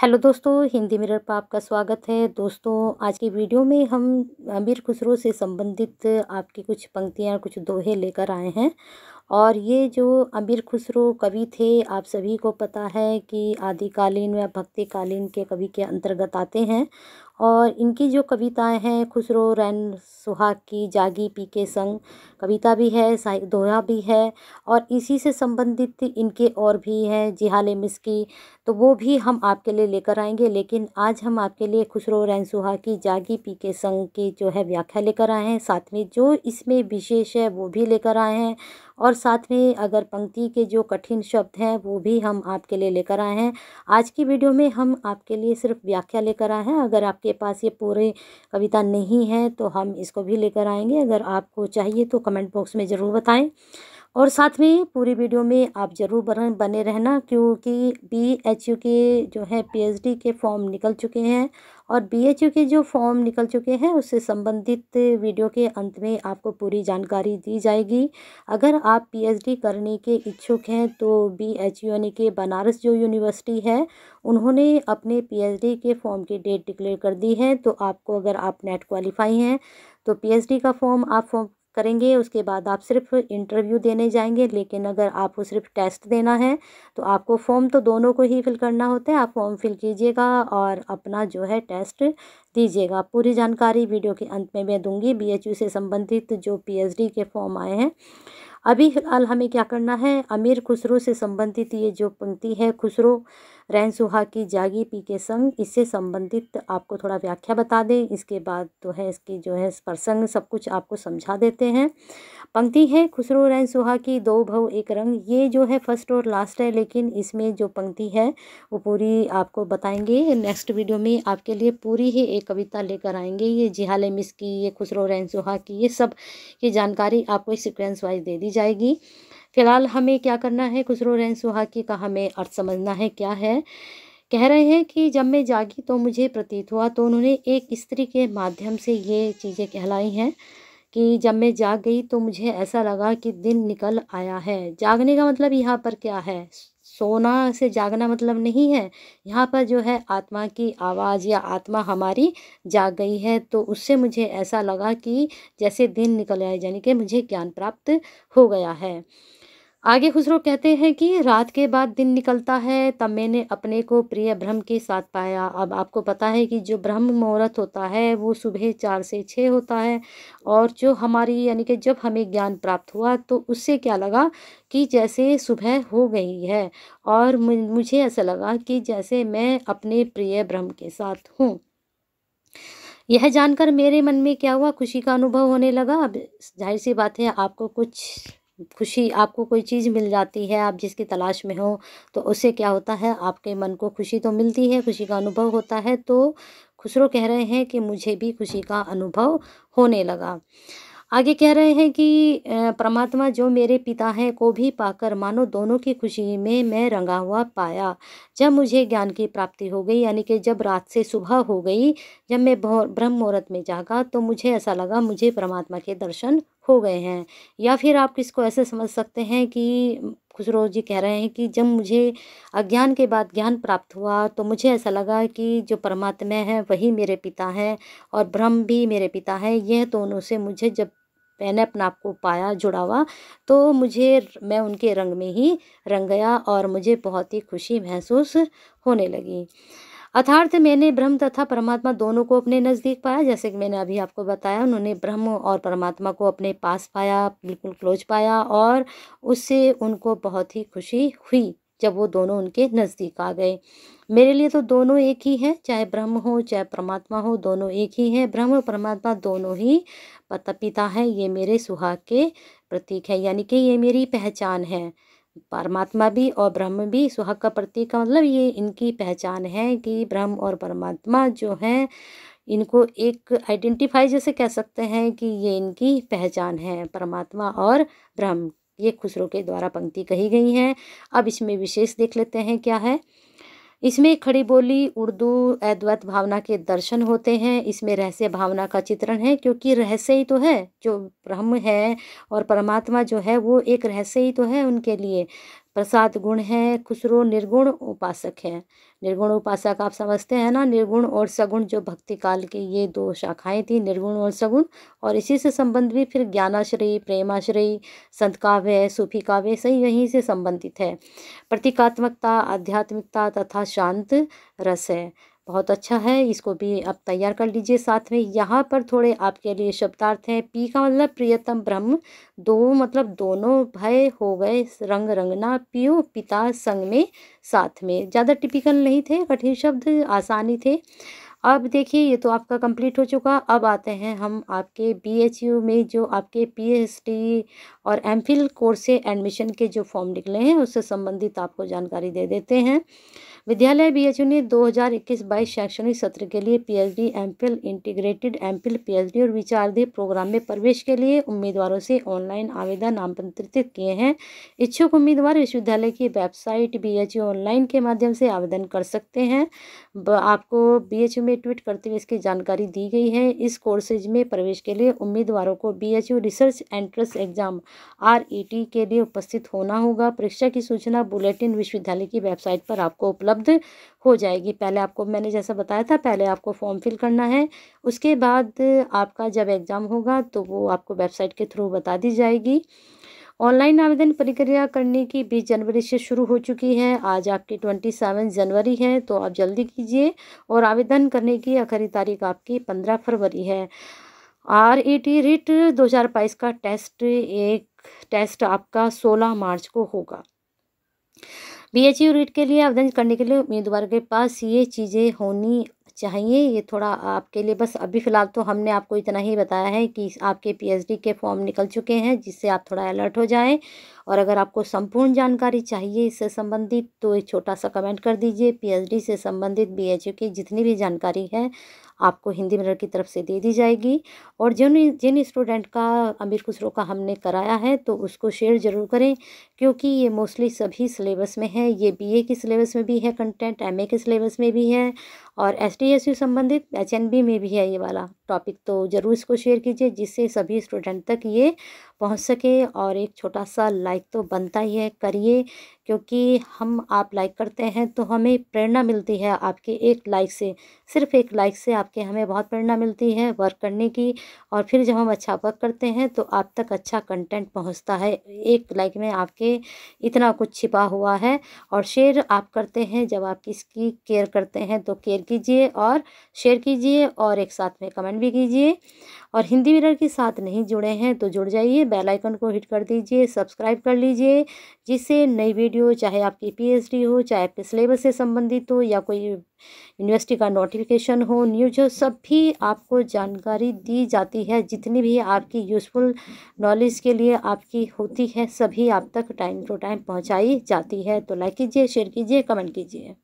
hello दोस्तों Hindi mirror पर आपका स्वागत है दोस्तों आज की वीडियो में हम अमीर खुसरो से संबंधित आपकी कुछ पंक्तियाँ कुछ दोहे लेकर आए हैं और ये जो अमीर खुसरो कवि थे आप सभी को पता है कि आदिकालीन व भक्तिकालीन के कवि के अंतर्गत आते हैं और इनकी जो कविताएं हैं खुसरो रैन सुहाग की जागी पी के संग कविता भी है साहि दोहा भी है और इसी से संबंधित इनके और भी हैं जिहाले मिसकी तो वो भी हम आपके लिए लेकर आएंगे लेकिन आज हम आपके लिए खुसरो रैन सुहाग की जागी पी के संग की जो है व्याख्या लेकर आए हैं साथ में जो इसमें विशेष है वो भी लेकर आए हैं और साथ में अगर पंक्ति के जो कठिन शब्द हैं वो भी हम आपके लिए लेकर आए हैं आज की वीडियो में हम आपके लिए सिर्फ व्याख्या लेकर आए हैं अगर आपके पास ये पूरे कविता नहीं है तो हम इसको भी लेकर आएंगे अगर आपको चाहिए तो कमेंट बॉक्स में ज़रूर बताएँ और साथ में पूरी वीडियो में आप ज़रूर बने रहना क्योंकि बी एच यू के जो है पीएचडी के फॉर्म निकल चुके हैं और बी एच यू के जो फॉर्म निकल चुके हैं उससे संबंधित वीडियो के अंत में आपको पूरी जानकारी दी जाएगी अगर आप पीएचडी करने के इच्छुक हैं तो बी एच यू यानी कि बनारस जो यूनिवर्सिटी है उन्होंने अपने डी के फॉर्म की डेट डिक्लेयर कर दी है तो आपको अगर आप नेट क्वालिफाई हैं तो डी का फॉर्म आप फॉर्म करेंगे उसके बाद आप सिर्फ इंटरव्यू देने जाएंगे लेकिन अगर आपको सिर्फ टेस्ट देना है तो आपको फॉर्म तो दोनों को ही फिल करना होता है आप फॉर्म फिल कीजिएगा और अपना जो है टेस्ट दीजिएगा पूरी जानकारी वीडियो के अंत में मैं दूंगी बीएचयू से संबंधित जो पीएचडी के फॉर्म आए हैं अभी फिलहाल हमें क्या करना है अमीर खुसरो से संबंधित ये जो पंक्ति है खुसरो सुहा की जागी पी के संग इससे संबंधित आपको थोड़ा व्याख्या बता दें इसके बाद तो है इसकी जो है प्रसंग सब कुछ आपको समझा देते हैं पंक्ति है खुसरो सुहा की दो भव एक रंग ये जो है फर्स्ट और लास्ट है लेकिन इसमें जो पंक्ति है वो पूरी आपको बताएंगे नेक्स्ट वीडियो में आपके लिए पूरी ही एक कविता लेकर आएंगे ये जिहाले मिस की ये खुसरो सुहा की ये सब की जानकारी आपको सिक्वेंस वाइज दे दी जाएगी फ़िलहाल हमें क्या करना है खुसरो रैन सुहागी का हमें अर्थ समझना है क्या है कह रहे हैं कि जब मैं जागी तो मुझे प्रतीत हुआ तो उन्होंने एक स्त्री के माध्यम से ये चीज़ें कहलाई हैं कि जब मैं जाग गई तो मुझे ऐसा लगा कि दिन निकल आया है जागने का मतलब यहाँ पर क्या है सोना से जागना मतलब नहीं है यहाँ पर जो है आत्मा की आवाज़ या आत्मा हमारी जाग गई है तो उससे मुझे ऐसा लगा कि जैसे दिन निकल आया यानी कि मुझे ज्ञान प्राप्त हो गया है आगे खुसरो कहते हैं कि रात के बाद दिन निकलता है तब मैंने अपने को प्रिय ब्रह्म के साथ पाया अब आपको पता है कि जो ब्रह्म मुहूर्त होता है वो सुबह चार से छः होता है और जो हमारी यानी कि जब हमें ज्ञान प्राप्त हुआ तो उससे क्या लगा कि जैसे सुबह हो गई है और मुझे ऐसा लगा कि जैसे मैं अपने प्रिय ब्रह्म के साथ हूँ यह जानकर मेरे मन में क्या हुआ खुशी का अनुभव होने लगा अब जाहिर सी बात है आपको कुछ खुशी आपको कोई चीज़ मिल जाती है आप जिसकी तलाश में हो तो उससे क्या होता है आपके मन को खुशी तो मिलती है खुशी का अनुभव होता है तो खुसरो कह रहे हैं कि मुझे भी खुशी का अनुभव होने लगा आगे कह रहे हैं कि परमात्मा जो मेरे पिता हैं को भी पाकर मानो दोनों की खुशी में मैं रंगा हुआ पाया जब मुझे ज्ञान की प्राप्ति हो गई यानी कि जब रात से सुबह हो गई जब मैं ब्रह्म मुहूर्त में जागा तो मुझे ऐसा लगा मुझे परमात्मा के दर्शन हो गए हैं या फिर आप इसको ऐसे समझ सकते हैं कि खुसरो जी कह रहे हैं कि जब मुझे अज्ञान के बाद ज्ञान प्राप्त हुआ तो मुझे ऐसा लगा कि जो परमात्मा है वही मेरे पिता हैं और ब्रह्म भी मेरे पिता हैं यह दोनों से मुझे जब मैंने अपने आप को पाया जुड़ा हुआ तो मुझे मैं उनके रंग में ही रंग गया और मुझे बहुत ही खुशी महसूस होने लगी अर्थार्थ मैंने ब्रह्म तथा परमात्मा दोनों को अपने नज़दीक पाया जैसे कि मैंने अभी आपको बताया उन्होंने ब्रह्म और परमात्मा को अपने पास पाया बिल्कुल क्लोज पाया और उससे उनको बहुत ही खुशी हुई जब वो दोनों उनके नज़दीक आ गए मेरे लिए तो दोनों एक ही हैं चाहे ब्रह्म हो चाहे परमात्मा हो दोनों एक ही हैं ब्रह्म और परमात्मा दोनों ही पता पिता है ये मेरे सुहाग के प्रतीक है यानी कि ये मेरी पहचान है परमात्मा भी और ब्रह्म भी सुहा का प्रतीक का मतलब ये इनकी पहचान है कि ब्रह्म और परमात्मा जो हैं इनको एक आइडेंटिफाई जैसे कह सकते हैं कि ये इनकी पहचान है परमात्मा और ब्रह्म ये खुसरो के द्वारा पंक्ति कही गई हैं अब इसमें विशेष देख लेते हैं क्या है इसमें खड़ी बोली उर्दू अद्वैत भावना के दर्शन होते हैं इसमें रहस्य भावना का चित्रण है क्योंकि रहस्य ही तो है जो ब्रह्म है और परमात्मा जो है वो एक रहस्य ही तो है उनके लिए प्रसाद गुण है खुसरो निर्गुण उपासक है निर्गुण उपासक आप समझते हैं ना निर्गुण और सगुण जो भक्ति काल के ये दो शाखाएं थी निर्गुण और सगुण और इसी से संबंध भी फिर ज्ञानाश्रयी प्रेमाश्रयी संत काव्य सूफी काव्य सही यहीं से संबंधित है प्रतीकात्मकता आध्यात्मिकता तथा शांत रस है बहुत अच्छा है इसको भी आप तैयार कर लीजिए साथ में यहाँ पर थोड़े आपके लिए शब्दार्थ हैं पी का मतलब प्रियतम ब्रह्म दो मतलब दोनों भय हो गए रंग रंगना पियो पिता संग में साथ में ज़्यादा टिपिकल नहीं थे कठिन शब्द आसानी थे अब देखिए ये तो आपका कंप्लीट हो चुका अब आते हैं हम आपके बीएचयू में जो आपके पीएचडी और एमफिल कोर्स से एडमिशन के जो फॉर्म निकले हैं उससे संबंधित आपको जानकारी दे देते हैं विद्यालय बीएचयू ने 2021-22 शैक्षणिक सत्र के लिए PhD MPhil integrated MPhil PhD और विचारधी प्रोग्राम में प्रवेश के लिए उम्मीदवारों से ऑनलाइन आवेदन आमंत्रित किए हैं इच्छुक उम्मीदवार विश्वविद्यालय की वेबसाइट बी ऑनलाइन के माध्यम से आवेदन कर सकते हैं आपको बी में ट्वीट करते हुए इसकी जानकारी दी गई है इस कोर्सेज में प्रवेश के लिए उम्मीदवारों को BHU research entrance exam RET के लिए उपस्थित होना होगा परीक्षा की सूचना बुलेटिन विश्वविद्यालय की वेबसाइट पर आपको उपलब्ध हो जाएगी पहले आपको मैंने जैसा बताया था पहले आपको फॉर्म फिल करना है उसके बाद आपका जब एग्ज़ाम होगा तो वो आपको वेबसाइट के थ्रू बता दी जाएगी ऑनलाइन आवेदन प्रक्रिया करने की बीस जनवरी से शुरू हो चुकी है आज आपकी ट्वेंटी सेवन जनवरी है तो आप जल्दी कीजिए और आवेदन करने की आखिरी तारीख आपकी पंद्रह फरवरी है आर ई टी रिट दो हज़ार बाईस का टेस्ट एक टेस्ट आपका सोलह मार्च को होगा बी एच यू रीट के लिए आवेदन करने के लिए उम्मीदवार के पास ये चीज़ें होनी चाहिए ये थोड़ा आपके लिए बस अभी फ़िलहाल तो हमने आपको इतना ही बताया है कि आपके पीएचडी के फॉर्म निकल चुके हैं जिससे आप थोड़ा अलर्ट हो जाएं और अगर आपको संपूर्ण जानकारी चाहिए इससे संबंधित तो एक छोटा सा कमेंट कर दीजिए पीएचडी से संबंधित बीएचयू की जितनी भी जानकारी है आपको हिंदी मिरर की तरफ से दे दी जाएगी और जिन जिन स्टूडेंट का अमीर खुसरो का हमने कराया है तो उसको शेयर ज़रूर करें क्योंकि ये मोस्टली सभी सिलेबस में है ये बीए के सिलेबस में भी है कंटेंट एमए के सिलेबस में भी है और एस टी एस यू संबंधित एच एन बी में भी है ये वाला टॉपिक तो ज़रूर इसको शेयर कीजिए जिससे सभी स्टूडेंट तक ये पहुँच सके और एक छोटा सा लाइक लाइक तो बनता ही है करिए क्योंकि हम आप लाइक करते हैं तो हमें प्रेरणा मिलती है आपके एक लाइक से सिर्फ एक लाइक से आपके हमें बहुत प्रेरणा मिलती है वर्क करने की और फिर जब हम अच्छा वर्क करते हैं तो आप तक अच्छा कंटेंट पहुंचता है एक लाइक में आपके इतना कुछ छिपा हुआ है और शेयर आप करते हैं जब आप किसकी केयर करते हैं तो केयर कीजिए और शेयर कीजिए और एक साथ में कमेंट भी कीजिए और हिंदी मिरर के साथ नहीं जुड़े हैं तो जुड़ जाइए बेल आइकन को हिट कर दीजिए सब्सक्राइब कर लीजिए जिससे नई वीडियो चाहे आपकी पीएचडी हो चाहे आपके सिलेबस से संबंधित हो या कोई यूनिवर्सिटी का नोटिफिकेशन हो न्यूज हो सब भी आपको जानकारी दी जाती है जितनी भी आपकी यूज़फुल नॉलेज के लिए आपकी होती है सभी आप तक टाइम टू टाइम पहुँचाई जाती है तो लाइक कीजिए शेयर कीजिए कमेंट कीजिए